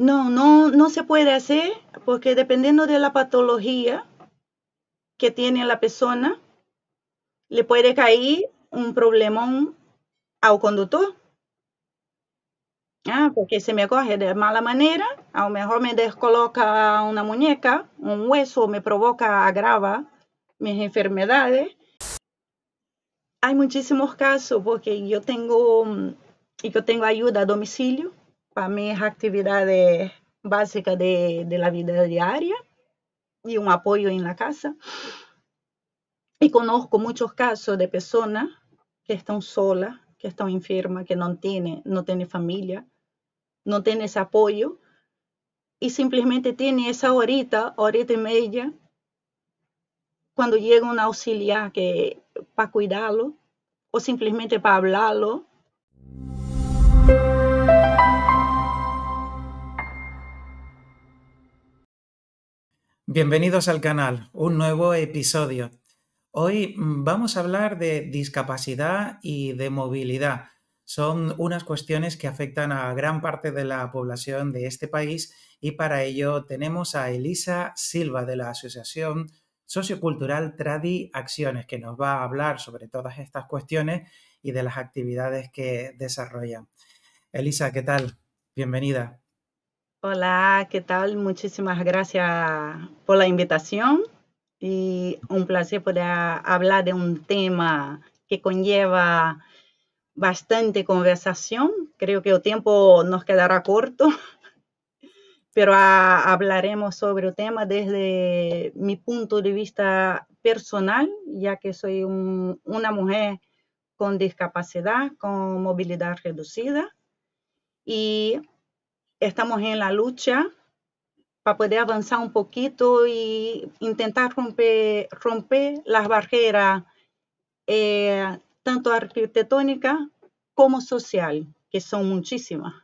No, no, no se puede hacer porque dependiendo de la patología que tiene la persona, le puede caer un problemón al conductor. Ah, porque se me coge de mala manera, a lo mejor me descoloca una muñeca, un hueso, me provoca, agrava mis enfermedades. Hay muchísimos casos porque yo tengo, mm, yo tengo ayuda a domicilio para mis actividades básicas de, la vida diaria y un apoyo en la casa. Y conozco muchos casos de personas que están solas, que están enfermas, que no tienen, no tiene familia, no tienen ese apoyo y simplemente tienen esa horita, horita y media, cuando llega un auxiliar que, para cuidarlo o simplemente para hablarlo. Bienvenidos al canal, un nuevo episodio. Hoy mm, vamos a hablar de discapacidad y de movilidad. Son unas cuestiones que afectan a gran parte de la población de este país y para ello tenemos a Elisa Silva de la Asociación Sociocultural Tradi Acciones que nos va a hablar sobre todas estas cuestiones y de las actividades que desarrollan. Elisa, ¿qué tal? Bienvenida. Hola, ¿qué tal? Muchísimas gracias por la invitación y un placer poder hablar de un tema que conlleva bastante conversación. Creo que el tiempo nos quedará corto, pero hablaremos sobre el tema desde mi punto de vista personal, ya que soy una mujer con discapacidad, con movilidad reducida. Y estamos en la lucha para poder avanzar un poquito y intentar romper, romper las barreras eh, tanto arquitectónicas como social, que son muchísimas.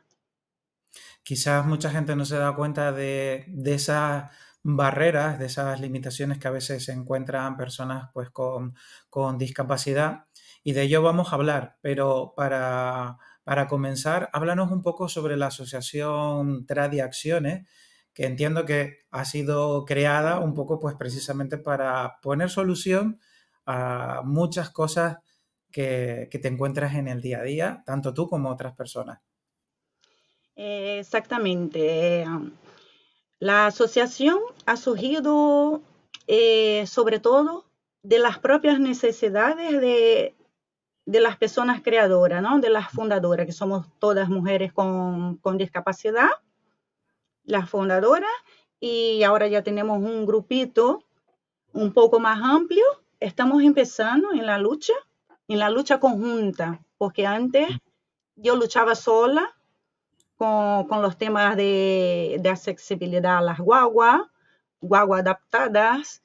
Quizás mucha gente no se da cuenta de, de esas barreras, de esas limitaciones que a veces se encuentran personas pues, con discapacidad y de ello vamos a hablar, pero para para comenzar, háblanos un poco sobre la asociación Tradi Acciones, que entiendo que ha sido creada un poco pues precisamente para poner solución a muchas cosas que, te encuentras en el día a día, tanto tú como otras personas. Exactamente. La asociación ha surgido eh, sobre todo de las propias necesidades de, de las personas creadoras, ¿no? de las fundadoras, que somos todas mujeres con, discapacidad, las fundadoras, y ahora ya tenemos un grupito un poco más amplio. Estamos empezando en la lucha, en la lucha conjunta, porque antes yo luchaba sola con, los temas de, accesibilidad a las guaguas, guaguas adaptadas,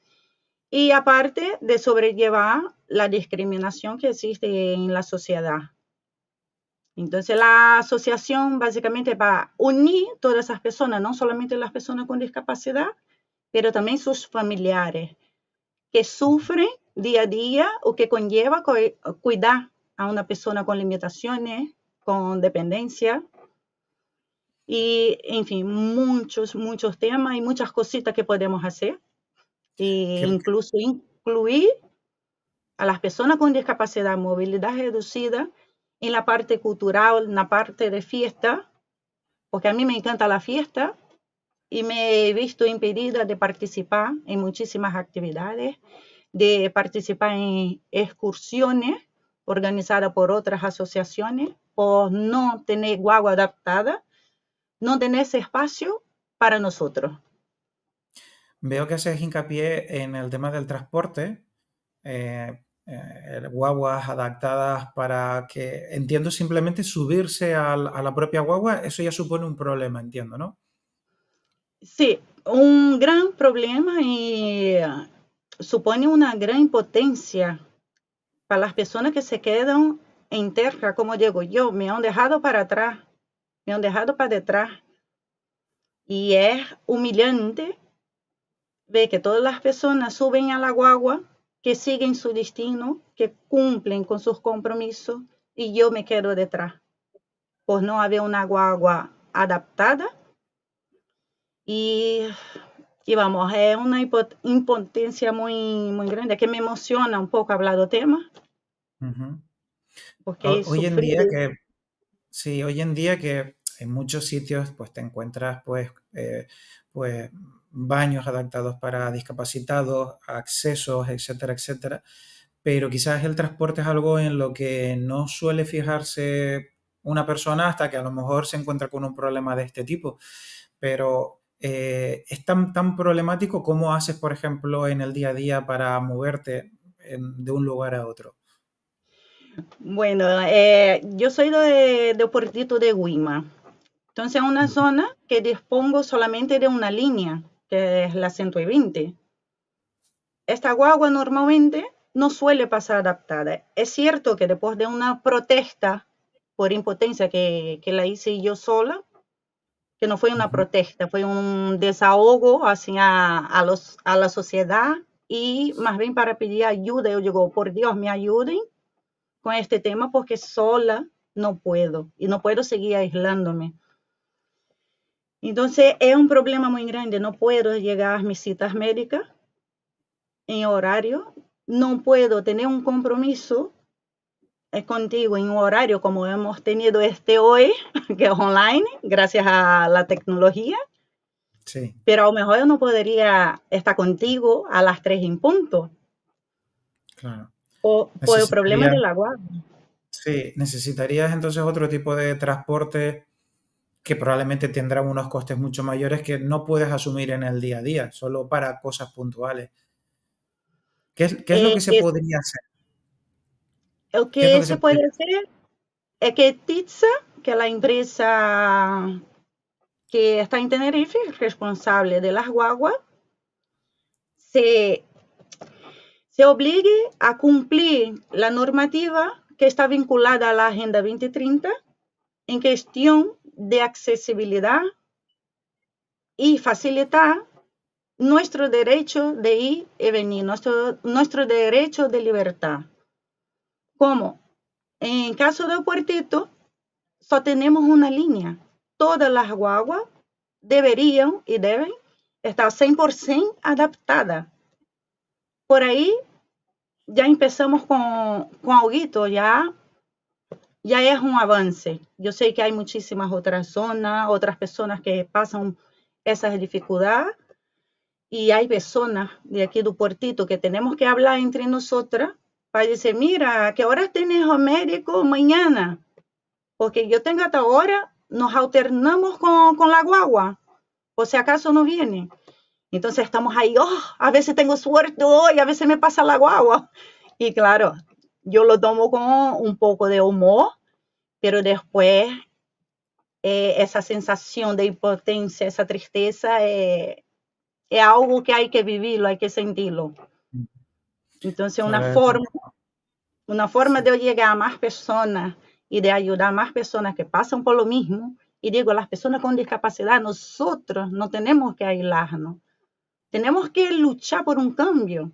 y aparte de sobrellevar la discriminación que existe en la sociedad. Entonces la asociación básicamente va a unir todas esas personas, no solamente las personas con discapacidad, pero también sus familiares que sufren día a día o que conlleva cuidar a una persona con limitaciones, con dependencia. Y, en fin, muchos, muchos temas y muchas cositas que podemos hacer. E incluso incluir a las personas con discapacidad, movilidad reducida, en la parte cultural, en la parte de fiesta, porque a mí me encanta la fiesta y me he visto impedida de participar en muchísimas actividades, de participar en excursiones organizadas por otras asociaciones, por no tener guagua adaptada, no tener ese espacio para nosotros. Veo que haces hincapié en el tema del transporte, eh, eh, guaguas adaptadas para que, entiendo, simplemente subirse a, la propia guagua, eso ya supone un problema, entiendo, ¿no? Sí, un gran problema y eh, supone una gran impotencia para las personas que se quedan en tierra, como digo yo, me han dejado para atrás, me han dejado para detrás. Y es humillante ver que todas las personas suben a la guagua que siguen su destino, que cumplen con sus compromisos y yo me quedo detrás por pues no haber una guagua adaptada. Y, y vamos, es una impotencia muy, muy grande que me emociona un poco hablar del tema. porque hoy, en día que, sí, hoy en día que en muchos sitios pues te encuentras pues, eh, pues baños adaptados para discapacitados, accesos, etcétera, etcétera. Pero quizás el transporte es algo en lo que no suele fijarse una persona hasta que a lo mejor se encuentra con un problema de este tipo. Pero eh, es tan, problemático como haces, por ejemplo, en el día a día para moverte em, de un lugar a otro. Bueno, eh, yo soy de, de de Guima. Entonces, una zona que dispongo solamente de una línea que es la 120. Esta guagua normalmente no suele pasar adaptada. Es cierto que después de una protesta por impotencia que, que la hice yo sola, que no fue una protesta, fue un desahogo hacia a, los, a la sociedad y más bien para pedir ayuda. Yo digo, por Dios, me ayuden con este tema porque sola no puedo y no puedo seguir aislándome. Entonces es un problema muy grande. No puedo llegar a mis citas médicas en horario. No puedo tener un compromiso eh, contigo en un horario como hemos tenido este hoy, que es online, gracias a la tecnología. Sí. Pero a lo mejor yo no podría estar contigo a las tres en punto. Claro. O por el problema del agua. Sí, necesitarías entonces otro tipo de transporte que probablemente tendrán unos costes mucho mayores que no puedes asumir en el día a día, solo para cosas puntuales. ¿Qué es, lo eh, que se podría hacer? lo que se, puede hacer es que TITSA, que la empresa que está en Tenerife, responsable de las guaguas, se, se obligue a cumplir la normativa que está vinculada a la Agenda 2030 en cuestión de accesibilidad y facilitar nuestro derecho de ir y venir, nuestro, nuestro derecho de libertad. Como en caso de puertito, só tenemos una línea. Todas las guaguas deberían y deben estar 100% adaptada Por ahí ya empezamos con, con auguito, ya ya es un avance. Yo sé que hay muchísimas otras zonas, otras personas que pasan esas dificultades y hay personas de aquí del puertito que tenemos que hablar entre nosotras para decir, mira, ¿qué horas tienes a médico mañana? Porque yo tengo hasta ahora, nos alternamos con, la guagua, o si acaso no viene. Entonces estamos ahí, oh, a veces tengo suerte hoy, a veces me pasa la guagua. Y claro, yo lo tomo con un poco de humor, pero después eh, esa sensación de impotencia, esa tristeza, eh, es algo que hay que vivirlo, hay que sentirlo. Entonces, una forma, una forma de llegar a más personas y de ayudar a más personas que pasan por lo mismo, y digo, las personas con discapacidad, nosotros no tenemos que aislarnos, tenemos que luchar por un cambio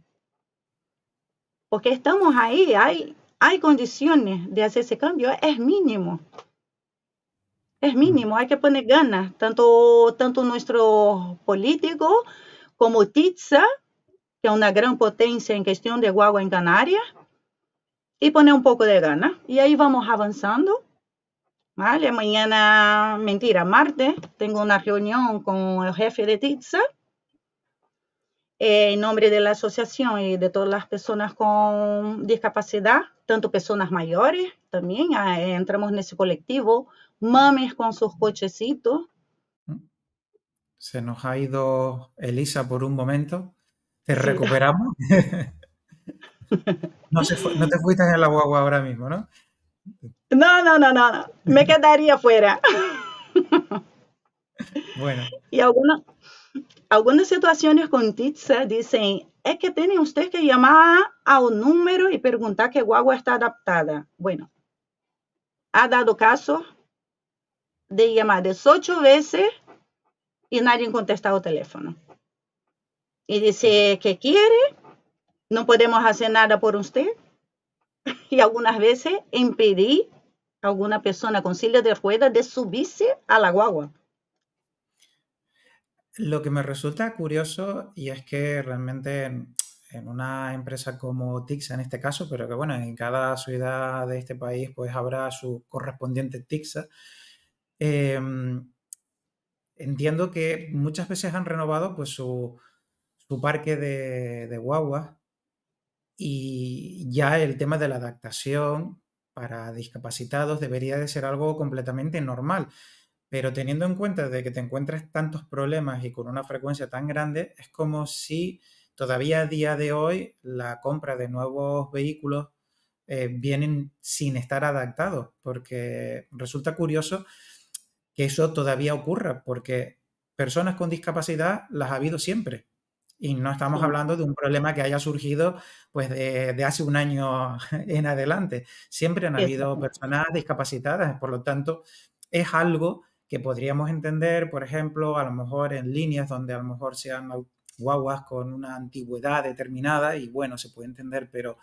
porque estamos ahí, hay, hay condiciones de hacer ese cambio, es mínimo. Es mm. mínimo, hay que poner ganas, tanto, tanto nuestro político como Titsa, que es una gran potencia en cuestión de guagua en Canarias, y poner un poco de ganas. Y ahí vamos avanzando. ¿vale? Mañana, mentira, martes, tengo una reunión con el jefe de Titsa eh, en nombre de la asociación y de todas las personas con discapacidad, tanto personas mayores también, ah, eh, entramos en ese colectivo, mames con sus cochecitos. Mm. Se nos ha ido Elisa por un momento. ¿Te recuperamos? no, no te fuiste en la guagua ahora mismo, ¿no? No, no, no, no, me quedaría fuera. bueno. Y algunos, algunas situaciones con TITSA dicen, es que tiene usted que llamar al número y preguntar que guagua está adaptada. Bueno, ha dado caso de llamar 18 veces y nadie contesta el teléfono. Y dice, que quiere? No podemos hacer nada por usted. Y algunas veces impedí a alguna persona con de rueda de subirse a la guagua. Lo que me resulta curioso y es que realmente en, una empresa como TIXA en este caso, pero que bueno, en cada ciudad de este país pues habrá su correspondiente TIXA, em, entiendo que muchas veces han renovado pues su, parque de, de guaguas y ya el tema de la adaptación para discapacitados debería de ser algo completamente normal. Pero teniendo en cuenta de que te encuentras tantos problemas y con una frecuencia tan grande, es como si todavía a día de hoy la compra de nuevos vehículos eh, vienen sin estar adaptados, porque resulta curioso que eso todavía ocurra, porque personas con discapacidad las ha habido siempre. Y no estamos hablando de un problema que haya surgido pues de hace un año en adelante. Siempre han habido personas discapacitadas, por lo tanto, es algo que podríamos entender, por ejemplo, a lo mejor en líneas donde a lo mejor sean guaguas con una antigüedad determinada y bueno, se puede entender, pero,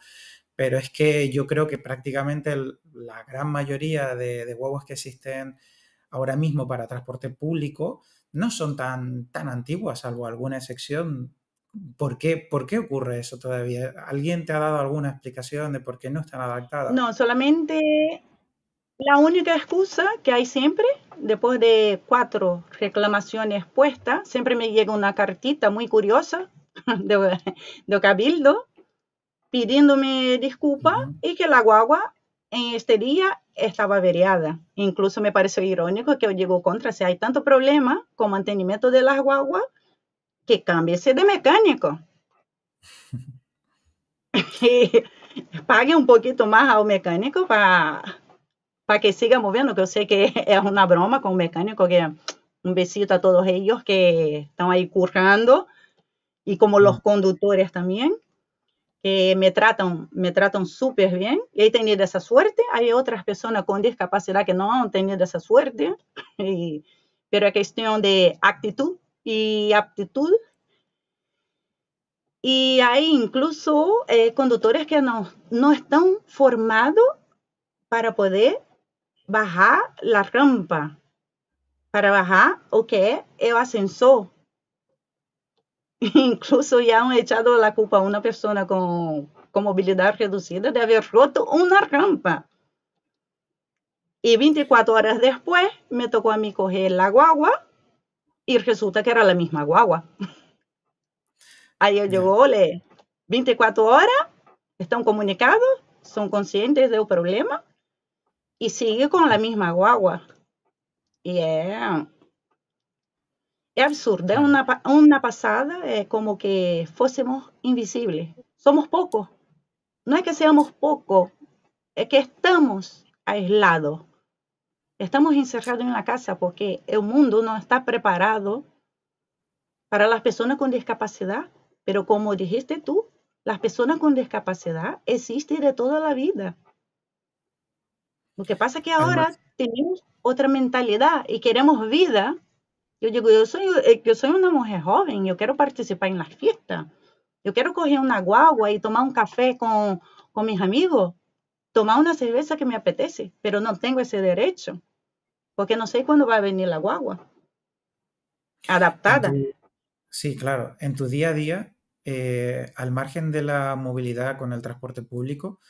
pero es que yo creo que prácticamente la gran mayoría de, de, guaguas que existen ahora mismo para transporte público no son tan, tan antiguas, salvo alguna excepción. ¿Por qué, ¿Por qué ocurre eso todavía? ¿Alguien te ha dado alguna explicación de por qué no están adaptadas? No, solamente la única excusa que hay siempre, después de cuatro reclamaciones puestas, siempre me llega una cartita muy curiosa de, Cabildo pidiéndome disculpa y que la guagua en este día estaba averiada. Incluso me parece irónico que yo llego contra, si hay tanto problema con mantenimiento de las guaguas, que cámbiese de mecánico. pague un poquito más al mecánico para para que siga moviendo, que yo sé que es una broma con mecánico, que un besito a todos ellos que están ahí currando, y como los mm. conductores también, que me tratan me bien, y he tenido esa suerte, hay otras personas con discapacidad que no han tenido esa suerte, pero es cuestión de actitud y aptitud, y hay incluso eh, conductores que no no están formados para poder bajar la rampa. Para bajar o que es el ascensor. Incluso ya han echado la culpa a una persona con, con movilidad reducida de haber roto una rampa. Y 24 horas después me tocó a mí coger la guagua y resulta que era la misma guagua. ahí llegó, le 24 horas, están comunicados, son conscientes del problema y sigue con la misma guagua. Y es, absurdo es ah. una, una pasada, es eh, como que fuésemos invisibles. Somos pocos. No es que seamos pocos, es que estamos aislados. Estamos encerrados en la casa porque el mundo no está preparado para las personas con discapacidad. Pero como dijiste tú, las personas con discapacidad existen de toda la vida. Lo que pasa es que ahora tenemos otra mentalidad y queremos vida. Yo digo, yo soy, eh, yo soy una mujer joven, yo quiero participar en las fiestas, yo quiero coger una guagua y tomar un café con, con mis amigos, tomar una cerveza que me apetece, pero no tengo ese derecho, porque no sé cuándo va a venir la guagua. Adaptada. Sí, claro. En tu día a día, eh, al margen de la movilidad con el transporte público,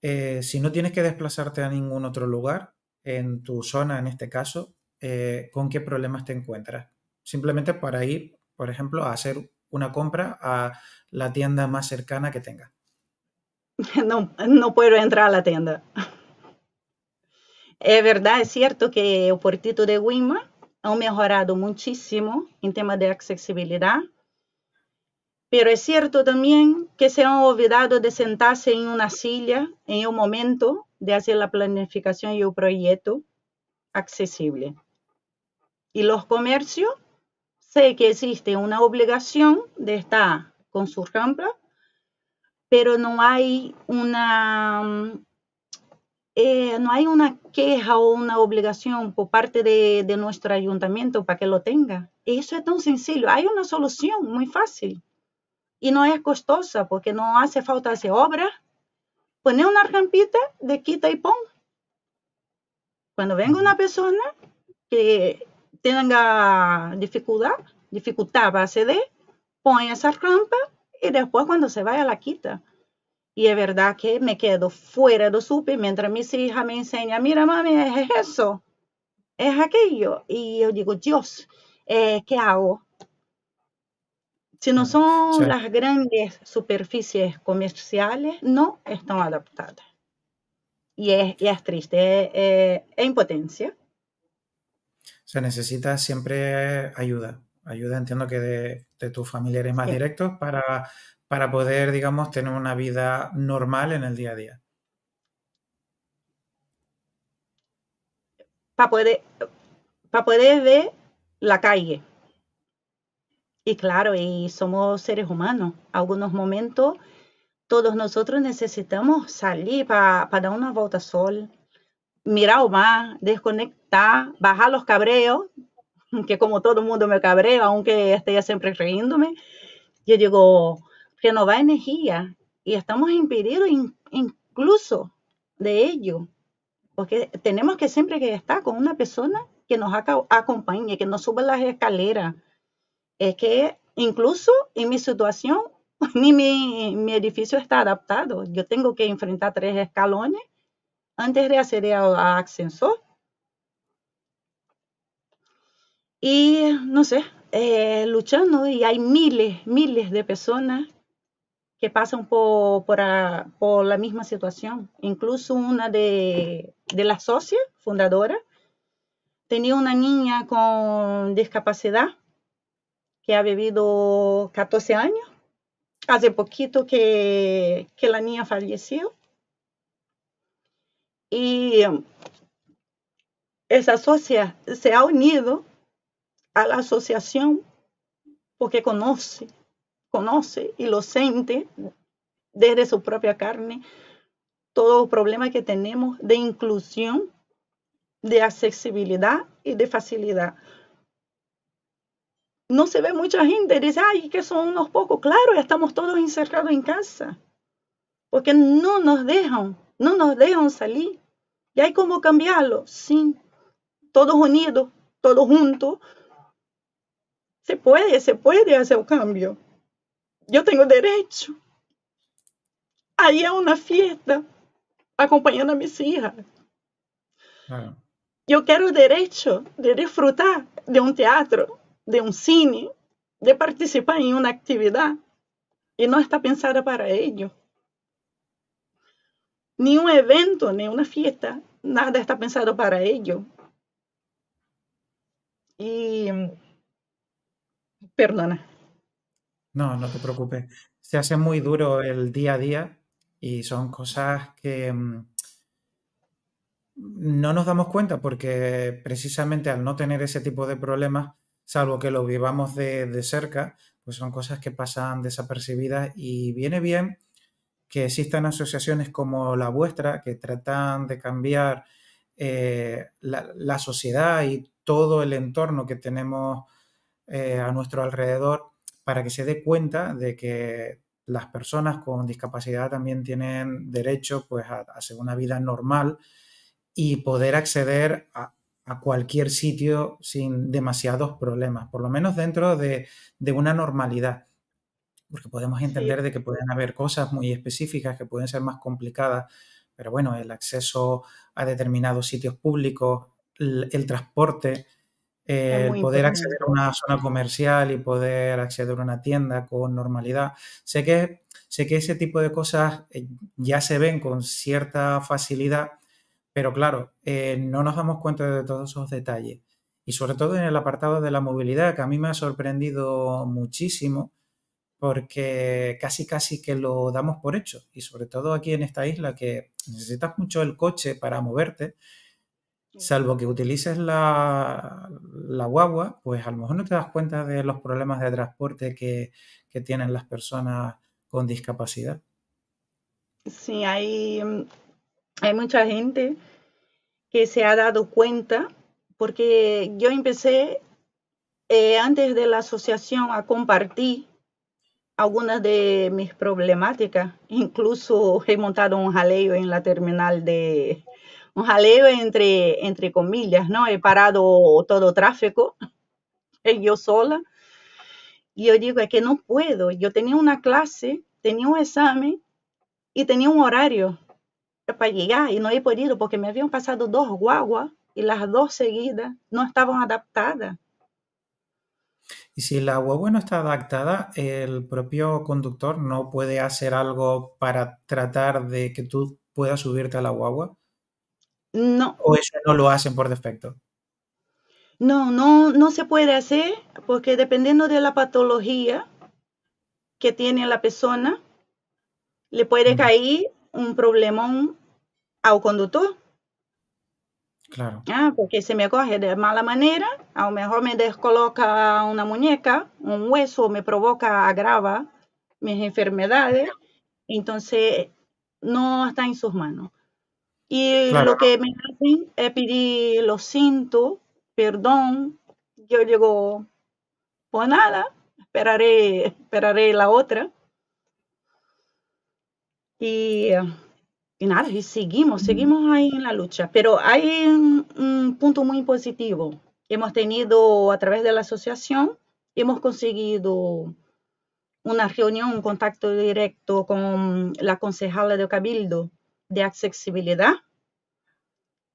eh, si no tienes que desplazarte a ningún otro lugar, en tu zona en este caso, eh, con qué problemas te encuentras. Simplemente para ir, por ejemplo, a hacer una compra a la tienda más cercana que tenga? No, no puedo entrar a la tienda. Es verdad, es cierto que el puertito de Wima ha mejorado muchísimo en temas de accesibilidad. Pero es cierto también que se han olvidado de sentarse en una silla en el momento de hacer la planificación y el proyecto accesible. Y los comercios, sé que existe una obligación de estar con su rampa, pero no hay una, eh, no hay una queja o una obligación por parte de nuestro ayuntamiento para que lo tenga. Eso es tan sencillo. Hay una solución muy fácil y no es costosa porque no hace falta hacer obra. Pone una rampita de quita y pon. Cuando venga una persona que tenga dificultad, dificultad base de, pone esa rampa y después cuando se vaya la quita. Y es verdad que me quedo fuera del súper mientras mis hijas me enseñan, mira mami, es eso, es aquello. Y yo digo, Dios, eh, ¿qué hago? Si no mm, son las grandes superficies comerciales, no están adaptadas. Y es, y es triste, es, eh, e impotencia. Se necesita siempre ayuda. Ayuda, entiendo que de, tus familiares más directos para, para poder, digamos, tener una vida normal en el día a día. Para poder, para poder ver la calle, y claro, y somos seres humanos. Algunos momentos todos nosotros necesitamos salir para dar una vuelta sol, mirar o más desconectar, bajar los cabreos, que como todo el mundo me cabreo, aunque esté siempre riéndome. Yo digo, va energía y estamos impedidos incluso de ello, porque tenemos que siempre que estar con una persona que nos acompañe, que nos suba las escaleras, es que incluso en mi situación ni mi, mi, edificio está adaptado. Yo tengo que enfrentar tres escalones antes de acceder al ascensor. Y no sé, eh, luchando y hay miles, miles de personas que pasan por, la misma situación. Incluso una de, de las socias fundadora, tenía una niña con discapacidad que ha vivido 14 años. Hace poquito que, la niña falleció. Y um, esa socia se ha unido a la asociación porque conoce, conoce y lo siente desde su propia carne todos los problemas que tenemos de inclusión, de accesibilidad y de facilidad no se ve mucha gente. Dice, ay, que son unos pocos. Claro, estamos todos encerrados en casa. Porque no nos dejan, no nos dejan salir. ¿Y hay cómo cambiarlo? Sí. Todos unidos, todos juntos. Se puede, se puede hacer un cambio. Yo tengo derecho ahí a una fiesta acompañando a mis hijas. Yo quiero derecho de disfrutar de un teatro de un cine, de participar en una actividad y no está pensada para ello. Ni un evento, ni una fiesta, nada está pensado para ello. Y perdona. No, no te preocupes. Se hace muy duro el día a día y son cosas que mm, no nos damos cuenta porque precisamente al no tener ese tipo de problemas salvo que lo vivamos de, cerca, pues son cosas que pasan desapercibidas y viene bien que existan asociaciones como la vuestra que tratan de cambiar eh, la, sociedad y todo el entorno que tenemos eh, a nuestro alrededor para que se dé cuenta de que las personas con discapacidad también tienen derecho pues, a, a hacer una vida normal y poder acceder a, a cualquier sitio sin demasiados problemas, por lo menos dentro de, una normalidad. Porque podemos entender de que pueden haber cosas muy específicas que pueden ser más complicadas, pero bueno, el acceso a determinados sitios públicos, el, transporte, el poder acceder a una zona comercial y poder acceder a una tienda con normalidad. Sé que, sé que ese tipo de cosas eh, ya se ven con cierta facilidad, pero claro, eh, no nos damos cuenta de todos esos detalles. Y sobre todo en el apartado de la movilidad, que a mí me ha sorprendido muchísimo porque casi casi que lo damos por hecho. Y sobre todo aquí en esta isla que necesitas mucho el coche para moverte, salvo que utilices la, guagua, pues a lo mejor no te das cuenta de los problemas de transporte que, que tienen las personas con discapacidad. Sí, hay mm, hay mucha gente que se ha dado cuenta, porque yo empecé eh, antes de la asociación a compartir algunas de mis problemáticas, incluso he montado un jaleo en la terminal de, un jaleo entre, entre comillas, ¿no? He parado todo tráfico, yo sola, y yo digo, es que no puedo, yo tenía una clase, tenía un examen y tenía un horario, para llegar y no he podido porque me habían pasado dos guaguas y las dos seguidas no estaban adaptadas. Y si la guagua no está adaptada, el propio conductor no puede hacer algo para tratar de que tú puedas subirte a la guagua. No. ¿O eso no lo hacen por defecto? No, no, no se puede hacer porque dependiendo de la patología que tiene la persona, le puede caer un problemón al conductor, Claro. Ah, porque se me acoge de mala manera, a lo mejor me descoloca una muñeca, un hueso me provoca, agrava mis enfermedades, entonces no está en sus manos. Y lo que me hacen es pedir, los siento, perdón, yo llego, pues nada, esperaré, esperaré la otra. Y y nada, seguimos, mm. seguimos ahí en la lucha. Pero hay un, punto muy positivo. Hemos tenido, a través de la asociación, hemos conseguido una reunión, un contacto directo con la concejala de Cabildo de accesibilidad.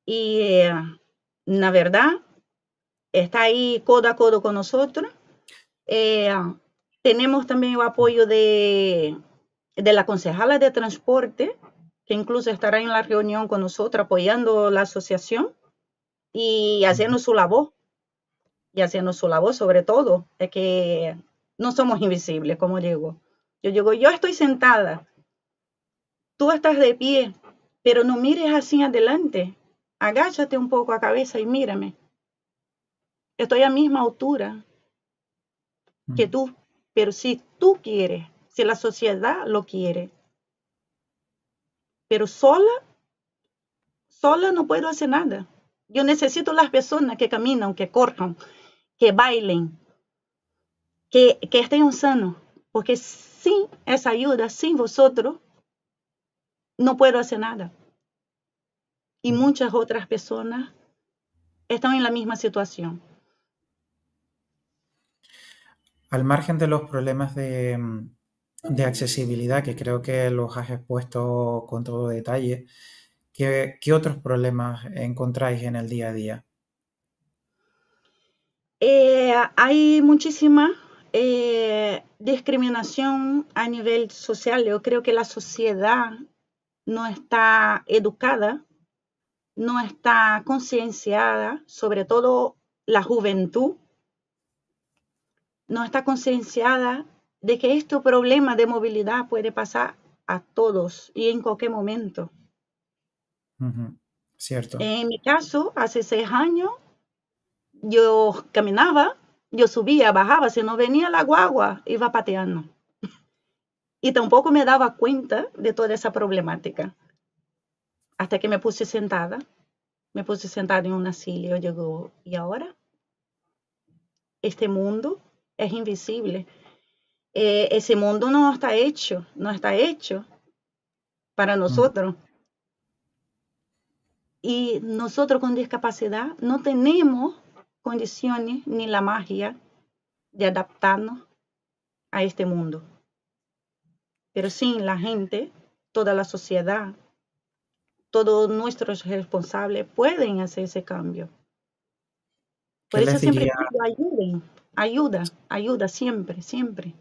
Y eh, la verdad, está ahí codo a codo con nosotros. Eh, tenemos también el apoyo de, de la concejala de transporte, que incluso estará en la reunión con nosotros apoyando la asociación y haciendo su labor, y haciendo su labor sobre todo, es que no somos invisibles, como digo. Yo digo, yo estoy sentada, tú estás de pie, pero no mires así adelante, agáchate un poco a cabeza y mírame. Estoy a misma altura que tú, pero si tú quieres, si la sociedad lo quiere, pero sola, sola no puedo hacer nada. Yo necesito las personas que caminan, que corran, que bailen, que, que estén sanos, porque sin esa ayuda, sin vosotros, no puedo hacer nada. Y mm. muchas otras personas están en la misma situación. Al margen de los problemas de, mm, de accesibilidad, que creo que los has expuesto con todo detalle, ¿qué, otros problemas encontráis en el día a día? Eh, hay muchísima eh, discriminación a nivel social. Yo creo que la sociedad no está educada, no está concienciada, sobre todo la juventud, no está concienciada de que este problema de movilidad puede pasar a todos y en cualquier momento. Cierto. En mi caso, hace seis años, yo caminaba, yo subía, bajaba, si no venía la guagua, iba pateando. y tampoco me daba cuenta de toda esa problemática. Hasta que me puse sentada, me puse sentada en un asilo, llegó, ¿y ahora? Este mundo es invisible eh, ese mundo no está hecho, no está hecho para mm. nosotros. Y nosotros con discapacidad no tenemos condiciones ni la magia de adaptarnos a este mundo. Pero sí la gente, toda la sociedad, todos nuestros responsables pueden hacer ese cambio. Por eso siempre digo, ayuden, ayuda, ayuda siempre, siempre.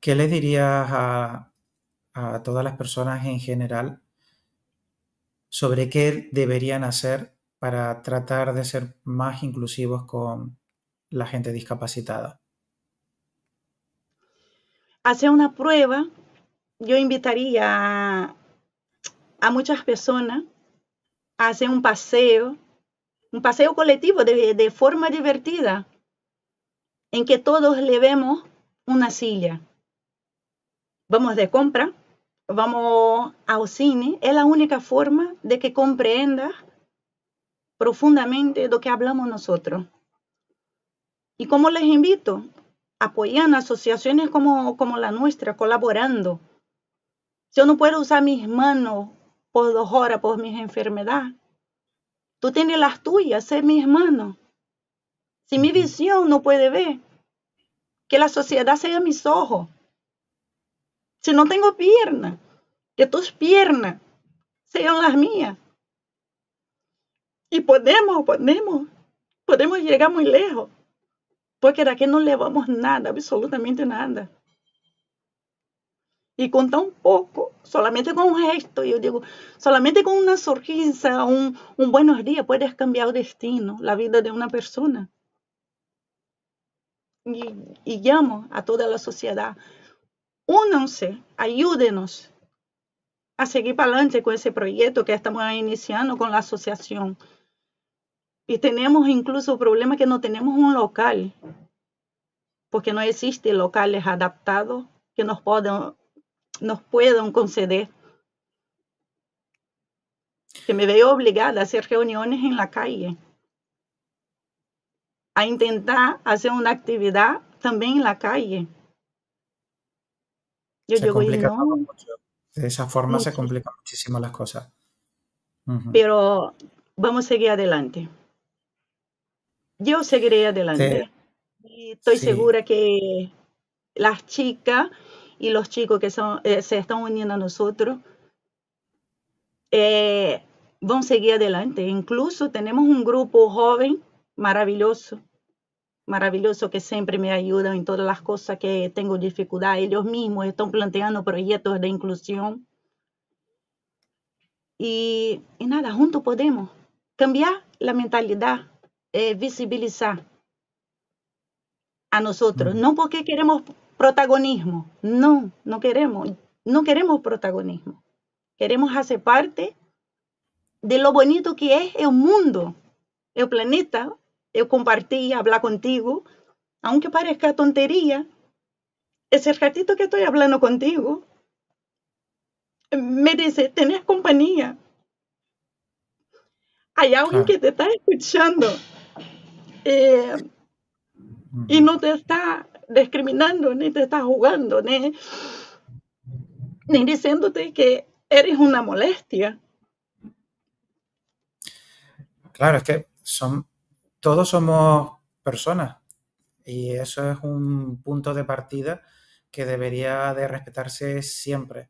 ¿Qué les dirías a, todas las personas en general sobre qué deberían hacer para tratar de ser más inclusivos con la gente discapacitada? Hacer una prueba, yo invitaría a, muchas personas a hacer un paseo, un paseo colectivo de, de forma divertida, en que todos le vemos una silla vamos de compra, vamos al cine, es la única forma de que comprendas profundamente lo que hablamos nosotros. Y como les invito, apoyando asociaciones como, como la nuestra, colaborando. Yo no puedo usar mis manos por dos horas por mis enfermedades. Tú tienes las tuyas, sé mis manos. Si mi visión no puede ver, que la sociedad sea mis ojos. Si no tengo piernas, que tus piernas sean las mías. Y podemos, podemos, podemos llegar muy lejos, porque de aquí no llevamos nada, absolutamente nada. Y con tan poco, solamente con un gesto, yo digo, solamente con una sonrisa, un, buenos días, puedes cambiar el destino, la vida de una persona. Y, y llamo a toda la sociedad únanse, ayúdenos a seguir para adelante con ese proyecto que estamos iniciando con la asociación. Y tenemos incluso problema que no tenemos un local, porque no existen locales adaptados que nos puedan, nos puedan conceder. Que me veo obligada a hacer reuniones en la calle, a intentar hacer una actividad también en la calle se De esa forma se complican muchísimo las cosas. Pero vamos a seguir adelante. Yo seguiré adelante. Y estoy segura que las chicas y los chicos que eh, se están uniendo a nosotros eh, van a seguir adelante. Incluso tenemos un grupo joven maravilloso maravilloso que siempre me ayudan en todas las cosas que tengo dificultad. Ellos mismos están planteando proyectos de inclusión. Y, nada, juntos podemos cambiar la mentalidad, eh, visibilizar a nosotros. Mm. No porque queremos protagonismo, no, no queremos, no queremos protagonismo. Queremos hacer parte de lo bonito que es el mundo, el planeta, yo compartí, hablar contigo, aunque parezca tontería, ese ratito que estoy hablando contigo me dice, ¿tenés compañía. Hay alguien que te está escuchando eh, y mm. no te está discriminando, ni te está jugando, ni diciéndote que eres una molestia. Claro, es que son todos somos personas y eso es un punto de partida que debería de respetarse siempre.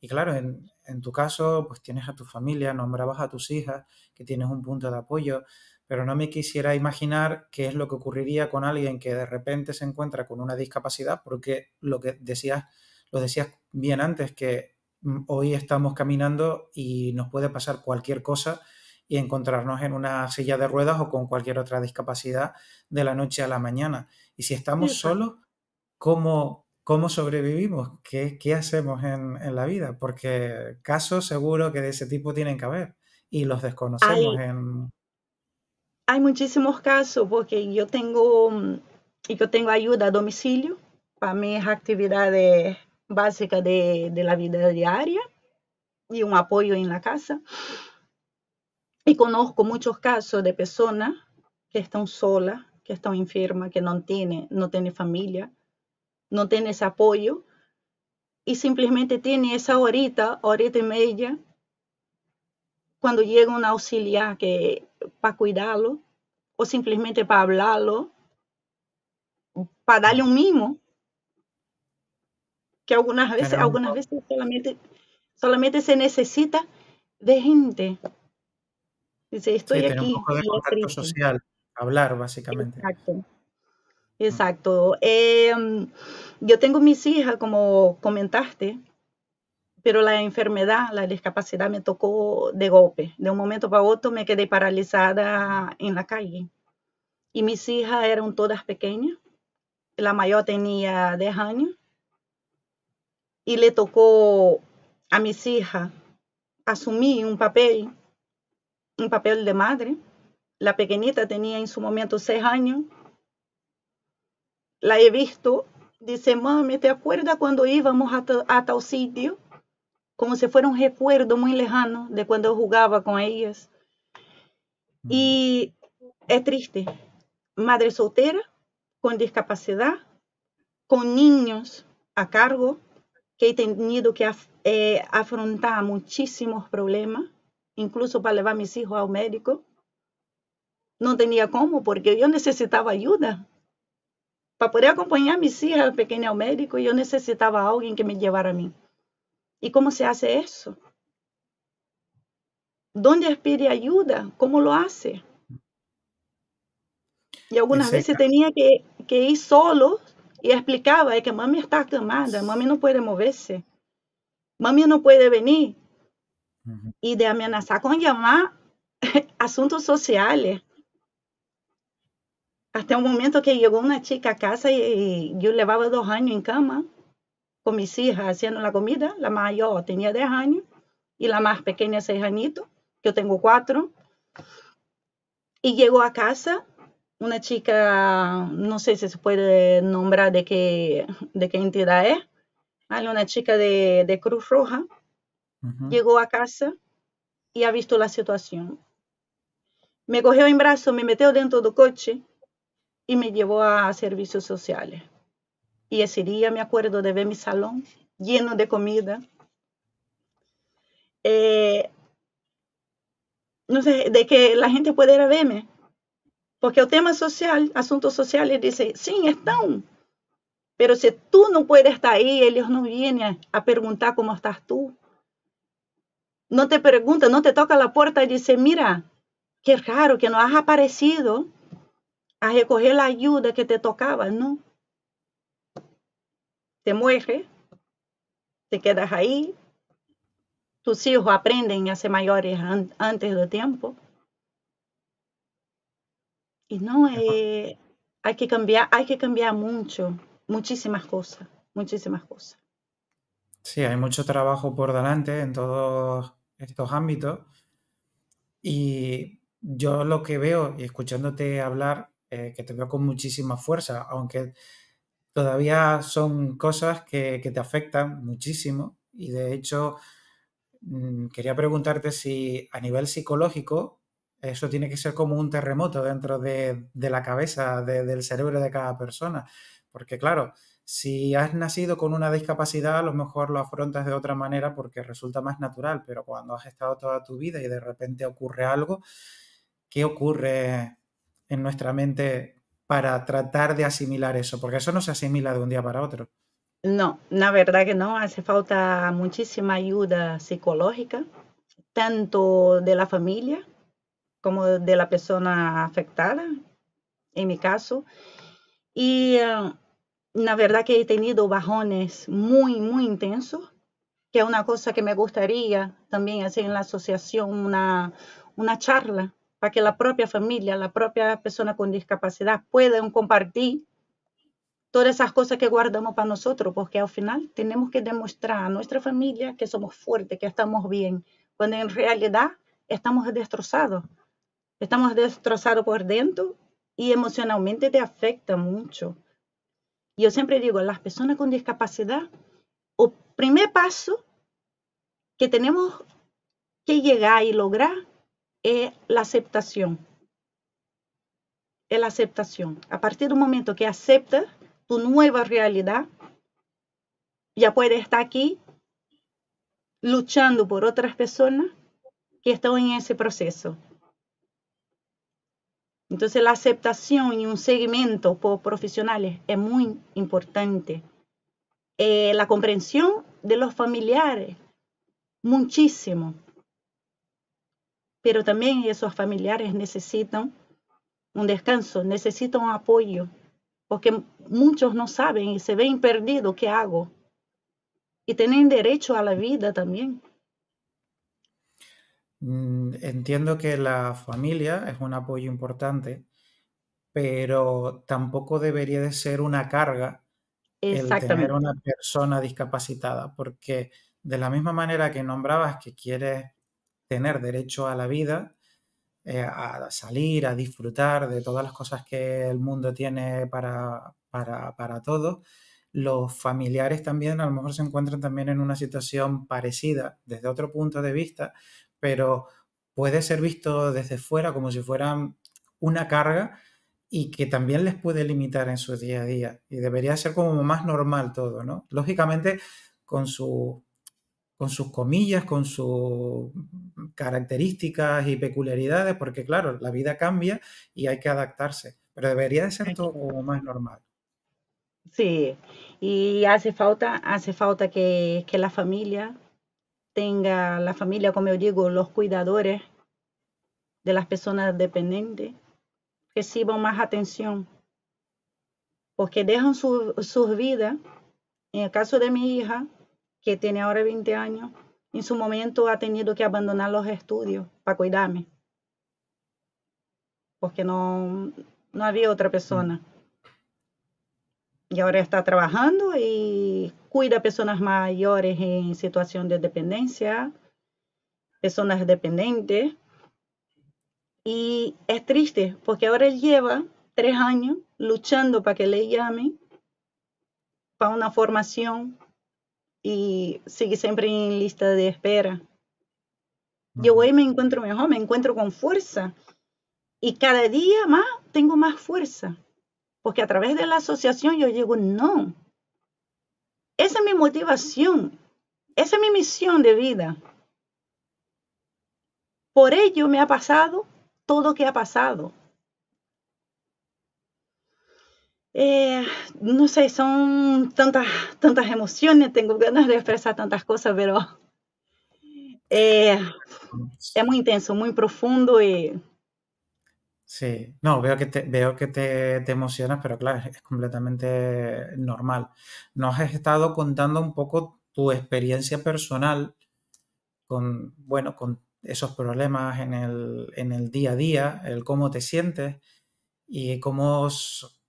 Y claro, en, tu caso, pues tienes a tu familia, nombrabas a tus hijas, que tienes un punto de apoyo, pero no me quisiera imaginar qué es lo que ocurriría con alguien que de repente se encuentra con una discapacidad, porque lo que decías, lo decías bien antes, que mm, hoy estamos caminando y nos puede pasar cualquier cosa y encontrarnos en una silla de ruedas o con cualquier otra discapacidad de la noche a la mañana. Y si estamos pues. solos, ¿cómo, cómo sobrevivimos? ¿Qué, qué hacemos en, en, la vida? Porque casos seguro que de ese tipo tienen que haber y los desconocemos. Hay, muchísimos casos porque yo tengo, mm, yo tengo ayuda a domicilio para mis actividades básicas de, de la vida diaria y un apoyo en la casa. Y conozco muchos casos de personas que están solas, que están enfermas, que no tienen, no tiene familia, no tienen ese apoyo y simplemente tienen esa horita, horita y media, cuando llega un auxiliar que, para cuidarlo o simplemente para hablarlo, para darle un mimo, que algunas veces, algunas veces solamente, solamente se necesita de gente Dice, estoy aquí. Un social, hablar básicamente. Exacto. Exacto. Em, yo tengo mis hijas, como comentaste, pero la enfermedad, la discapacidad me tocó de golpe. De un momento para otro me quedé paralizada en la calle. Y mis hijas eran todas pequeñas. La mayor tenía 10 años. Y le tocó a mis hijas asumir un papel un papel de madre. La pequeñita tenía en su momento seis años. La he visto. Dice, mami, ¿te acuerdas cuando íbamos a, tal sitio? Como si fuera un recuerdo muy lejano de cuando jugaba con ellas. Mm. Y es triste. Madre soltera, con discapacidad, con niños a cargo, que he tenido que eh, afrontar muchísimos problemas incluso para llevar a mis hijos al médico. No tenía cómo, porque yo necesitaba ayuda. Para poder acompañar a mis hijas pequeñas al médico, yo necesitaba a alguien que me llevara a mí. ¿Y cómo se hace eso? ¿Dónde pide ayuda? ¿Cómo lo hace? Y algunas veces tenía que, ir solo y explicaba que mami está acamada, mami no puede moverse, mami no puede venir, y de amenazar con llamar asuntos sociales. Hasta un momento que llegó una chica a casa y yo llevaba dos años en cama con mis hijas haciendo la comida. La mayor tenía 10 años y la más pequeña seis añitos. Yo tengo cuatro. Y llegó a casa una chica, no sé si se puede nombrar de qué, de qué entidad es, una chica de, de Cruz Roja, llegó a casa y ha visto la situación. Me cogió en brazos, me metió dentro del coche y me llevó a servicios sociales. Y ese día me acuerdo de ver mi salón lleno de comida. Eh, no sé, de que la gente pudiera verme. Porque el tema social, asuntos sociales, dice, sí, están. Pero si tú no puedes estar ahí, ellos no vienen a preguntar cómo estás tú no te pregunta, no te toca la puerta y dice, mira, qué raro que no has aparecido a recoger la ayuda que te tocaba, ¿no? Te mueres, te quedas ahí, tus hijos aprenden a ser mayores antes del tiempo. Y no, eh, hay que cambiar, hay que cambiar mucho, muchísimas cosas, muchísimas cosas. Sí, hay mucho trabajo por delante en todos estos ámbitos. Y yo lo que veo y escuchándote hablar, eh, que te veo con muchísima fuerza, aunque todavía son cosas que, te afectan muchísimo. Y de hecho, mm, quería preguntarte si a nivel psicológico eso tiene que ser como un terremoto dentro de, la cabeza, del cerebro de cada persona. Porque claro, si has nacido con una discapacidad, a lo mejor lo afrontas de otra manera porque resulta más natural, pero cuando has estado toda tu vida y de repente ocurre algo, ¿qué ocurre en nuestra mente para tratar de asimilar eso? Porque eso no se asimila de un día para otro. No, la verdad que no, hace falta muchísima ayuda psicológica, tanto de la familia como de la persona afectada, en mi caso. Y eh, la verdad que he tenido bajones muy, muy intensos, que es una cosa que me gustaría también hacer en la asociación, una, una charla para que la propia familia, la propia persona con discapacidad puedan compartir todas esas cosas que guardamos para nosotros, porque al final tenemos que demostrar a nuestra familia que somos fuertes, que estamos bien, cuando en realidad estamos destrozados. Estamos destrozados por dentro y emocionalmente te afecta mucho yo siempre digo, las personas con discapacidad, el primer paso que tenemos que llegar y lograr es la aceptación. la aceptación. A partir del momento que aceptas tu nueva realidad, ya puedes estar aquí luchando por otras personas que están en ese proceso. Entonces la aceptación y un seguimiento por profesionales es muy importante. Eh, la comprensión de los familiares, muchísimo. Pero también esos familiares necesitan un descanso, necesitan apoyo, porque muchos no saben y se ven perdidos qué hago. Y tienen derecho a la vida también. Mm, entiendo que la familia es un apoyo importante, pero tampoco debería de ser una carga el tener una persona discapacitada, porque de la misma manera que nombrabas que quieres tener derecho a la vida, eh, a salir, a disfrutar de todas las cosas que el mundo tiene para, para, para todos, los familiares también a lo mejor se encuentran también en una situación parecida desde otro punto de vista, pero puede ser visto desde fuera como si fueran una carga y que también les puede limitar en su día a día. Y debería ser como más normal todo, ¿no? Lógicamente, con, sus comillas, con sus características y peculiaridades, porque claro, la vida cambia y hay que adaptarse, pero debería de ser todo como más normal. Sí, y hace falta, hace falta que, que la familia tenga la familia, como yo digo, los cuidadores de las personas dependientes, reciban más atención, porque dejan sus su vidas, en el caso de mi hija, que tiene ahora 20 años, en su momento ha tenido que abandonar los estudios para cuidarme, porque no, no había otra mm. persona y ahora está trabajando y cuida a personas mayores en situación de dependencia, personas dependientes. Y es triste porque ahora lleva tres años luchando para que le llamen para una formación y sigue siempre en lista de espera. Yo hoy me encuentro mejor, me encuentro con fuerza y cada día más tengo más fuerza porque a través de la asociación yo llego, no. Esa es mi motivación, esa es mi misión de vida. Por ello me ha pasado todo lo que ha pasado. Eh, no sé, son tantas, tantas emociones, tengo ganas de expresar tantas cosas, pero eh, es muy intenso, muy profundo y Sí, no, veo que te, veo que te, emocionas, pero claro, es, completamente normal. Nos has estado contando un poco tu experiencia personal con, bueno, con esos problemas en el, día a día, el cómo te sientes y cómo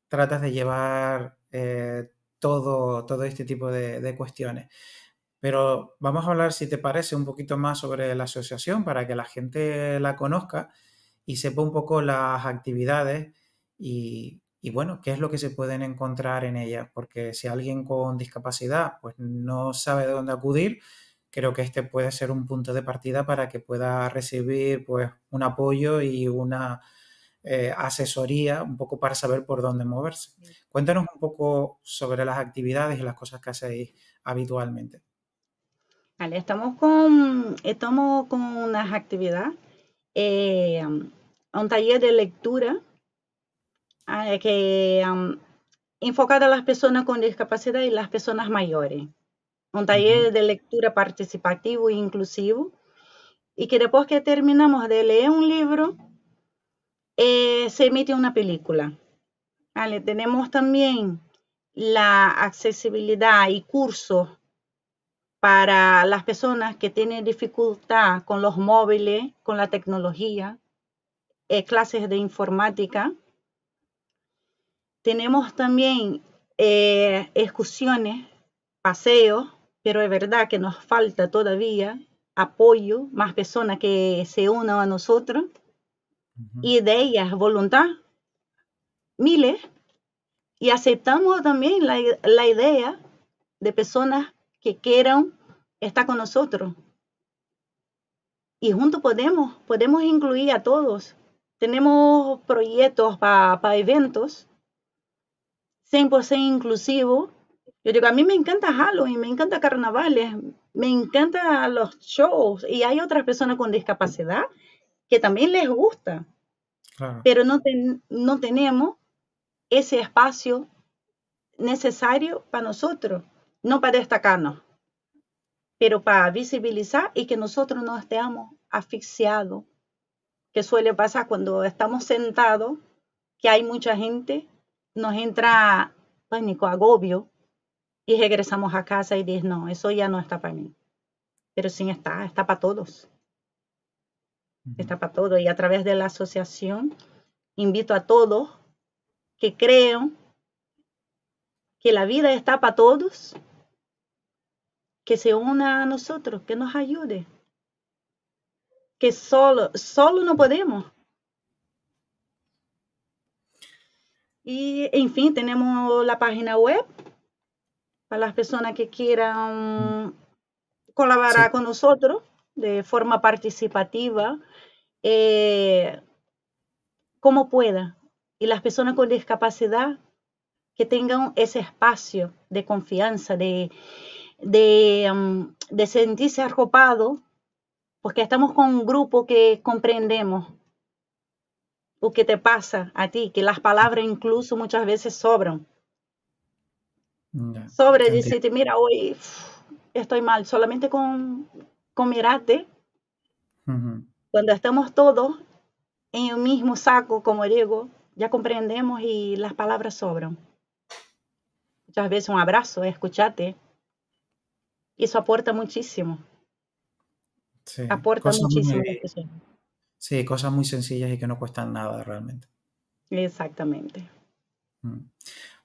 tratas de llevar eh, todo, este tipo de cuestiones. Pero vamos a hablar, si te parece, un poquito más sobre la asociación para que la gente la conozca y sepa un poco las actividades y, bueno, qué es lo que se pueden encontrar en ellas, porque si alguien con discapacidad pues no sabe de dónde acudir, creo que este puede ser un punto de partida para que pueda recibir pues un apoyo y una eh, asesoría un poco para saber por dónde moverse. Cuéntanos un poco sobre las actividades y las cosas que hacéis habitualmente. Vale, estamos con, estamos eh, con unas actividades eh, un taller de lectura ah, que um, enfocado a las personas con discapacidad y las personas mayores. Un taller de lectura participativo e inclusivo. Y que después que terminamos de leer un libro, eh, se emite una película. Vale, tenemos también la accesibilidad y cursos para las personas que tienen dificultad con los móviles, con la tecnología, eh, clases de informática. Tenemos también eh, excursiones, paseos, pero es verdad que nos falta todavía apoyo, más personas que se unan a nosotros y de ellas voluntad, miles. Y aceptamos también la, la idea de personas que quieran estar con nosotros. Y juntos podemos, podemos incluir a todos. Tenemos proyectos para eventos 100% inclusivo. Yo digo, a mí me encanta Halloween, me encanta carnavales, me encanta los shows y hay otras personas con discapacidad que también les gusta. Pero no, no tenemos ese espacio necesario para nosotros no para destacarnos, pero para visibilizar y que nosotros no estemos asfixiados, que suele pasar cuando estamos sentados, que hay mucha gente, nos entra pánico, pues, agobio, y regresamos a casa y dices, no, eso ya no está para mí. Pero sí está, está para todos. Está para todos. Y a través de la asociación, invito a todos que crean que la vida está para todos que se una a nosotros, que nos ayude. Que solo, solo no podemos. Y en fin, tenemos la página web para las personas que quieran colaborar con nosotros de forma participativa, eh, como pueda. Y las personas con discapacidad que tengan ese espacio de confianza, de, de, sentirse arropado, porque estamos con un grupo que comprendemos lo que te pasa a ti, que las palabras incluso muchas veces sobran. Sobre mira, hoy estoy mal, solamente con, con mirarte. Cuando estamos todos en el mismo saco, como digo, ya comprendemos y las palabras sobran. Muchas veces un abrazo, escúchate y eso aporta muchísimo. Sí, aporta muchísimo. sí, cosas muy sencillas y que no cuestan nada realmente. Exactamente. Mm.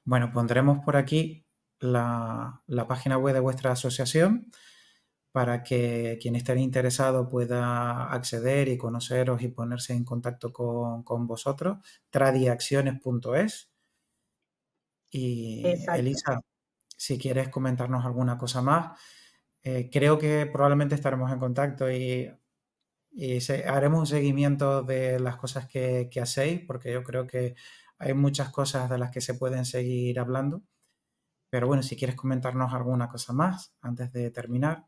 Bueno, pondremos por aquí la, página web de vuestra asociación para que quien esté interesado pueda acceder y conoceros y ponerse en contacto con, con vosotros, tradiacciones.es. Y Elisa, si quieres comentarnos alguna cosa más, eh, creo que probablemente estaremos en contacto y, haremos un seguimiento de las cosas que, hacéis, porque yo creo que hay muchas cosas de las que se pueden seguir hablando. Pero bueno, si quieres comentarnos alguna cosa más antes de terminar.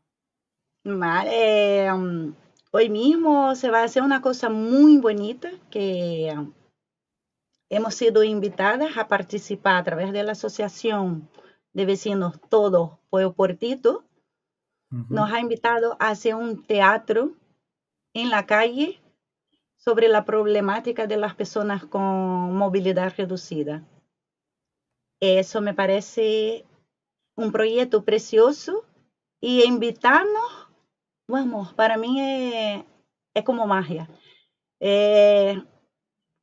Vale, um, hoy mismo se va a hacer una cosa muy bonita que um, hemos sido invitadas a participar a través de la Asociación de Vecinos Todos Pueblo Puertito nos ha invitado a hacer un teatro en la calle sobre la problemática de las personas con movilidad reducida. Eso me parece un proyecto precioso y invitarnos, vamos, para mí es, como magia. Eh,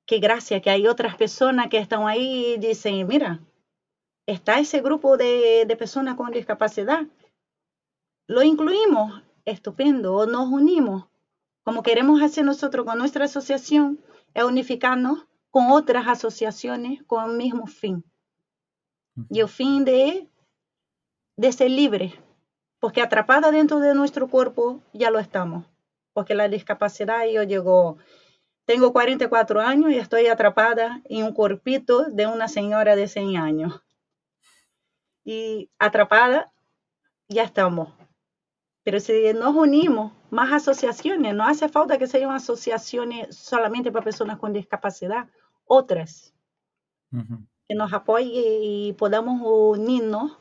qué gracia que hay otras personas que están ahí y dicen, mira, está ese grupo de personas con discapacidad lo incluimos, estupendo, o nos unimos, como queremos hacer nosotros con nuestra asociación, es unificarnos con otras asociaciones con el mismo fin. Y el fin de, de ser libre, porque atrapada dentro de nuestro cuerpo ya lo estamos, porque la discapacidad yo llego, tengo 44 años y estoy atrapada en un cuerpito de una señora de 100 años. Y atrapada ya estamos, pero si nos unimos más asociaciones, no hace falta que sean asociaciones solamente para personas con discapacidad, otras que nos apoyen y podamos unirnos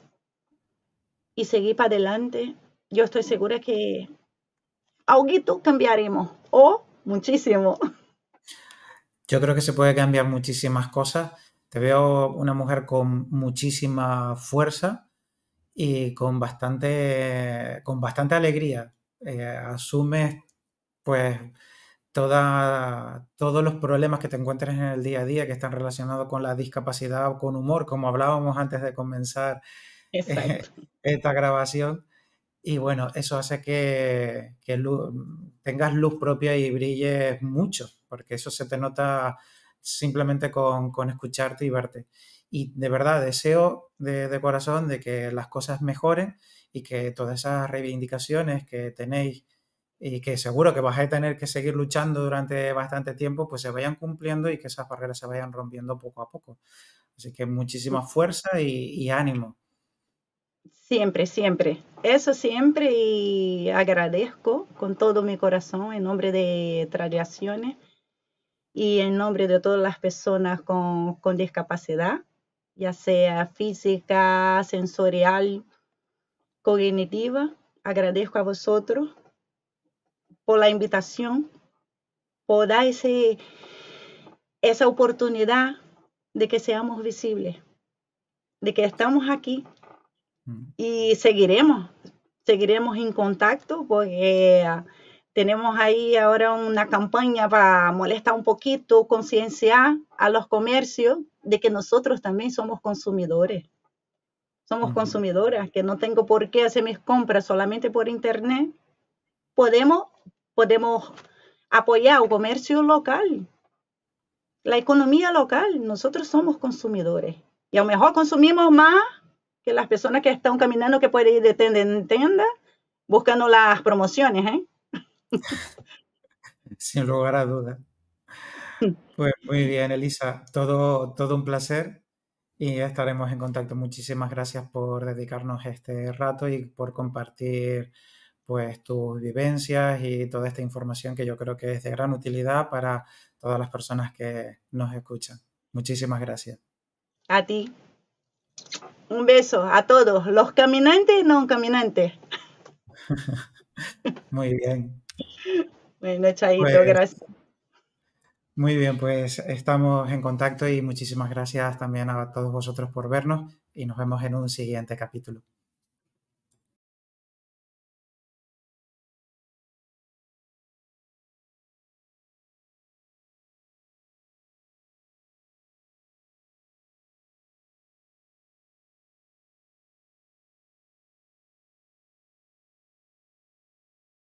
y seguir para adelante. Yo estoy segura que algo cambiaremos o muchísimo. Yo creo que se puede cambiar muchísimas cosas. Te veo una mujer con muchísima fuerza, y con bastante, con bastante alegría. Eh, asumes pues todos los problemas que te encuentres en el día a día que están relacionados con la discapacidad o con humor, como hablábamos antes de comenzar eh, esta grabación. Y bueno, eso hace que, tengas luz propia y brilles mucho, porque eso se te nota simplemente con, con escucharte y verte y de verdad deseo de, corazón de que las cosas mejoren y que todas esas reivindicaciones que tenéis y que seguro que vais a tener que seguir luchando durante bastante tiempo, pues se vayan cumpliendo y que esas barreras se vayan rompiendo poco a poco. Así que muchísima fuerza y, ánimo. Siempre, siempre. Eso siempre y agradezco con todo mi corazón en nombre de Tradiaciones y en nombre de todas las personas con, con discapacidad ya sea física, sensorial, cognitiva. Agradezco a vosotros por la invitación, por dar ese, esa oportunidad de que seamos visibles, de que estamos aquí mm. y seguiremos, seguiremos en contacto porque... Tenemos ahí ahora una campaña para molestar un poquito, concienciar a los comercios de que nosotros también somos consumidores. Somos consumidoras, que no tengo por qué hacer mis compras solamente por internet. Podemos, podemos apoyar al comercio local, la economía local. Nosotros somos consumidores y a lo mejor consumimos más que las personas que están caminando que pueden ir de tienda en tienda buscando las promociones, ¿eh? Sin lugar a dudas. Mm. Pues muy bien, Elisa. Todo, todo un placer y estaremos en contacto. Muchísimas gracias por dedicarnos este rato y por compartir pues tus vivencias y toda esta información que yo creo que es de gran utilidad para todas las personas que nos escuchan. Muchísimas gracias. A ti. Un beso a todos, los caminantes y no caminantes. Muy bien. Bueno, Chaito, pues, gracias. Muy bien, pues estamos en contacto y muchísimas gracias también a todos vosotros por vernos y nos vemos en un siguiente capítulo.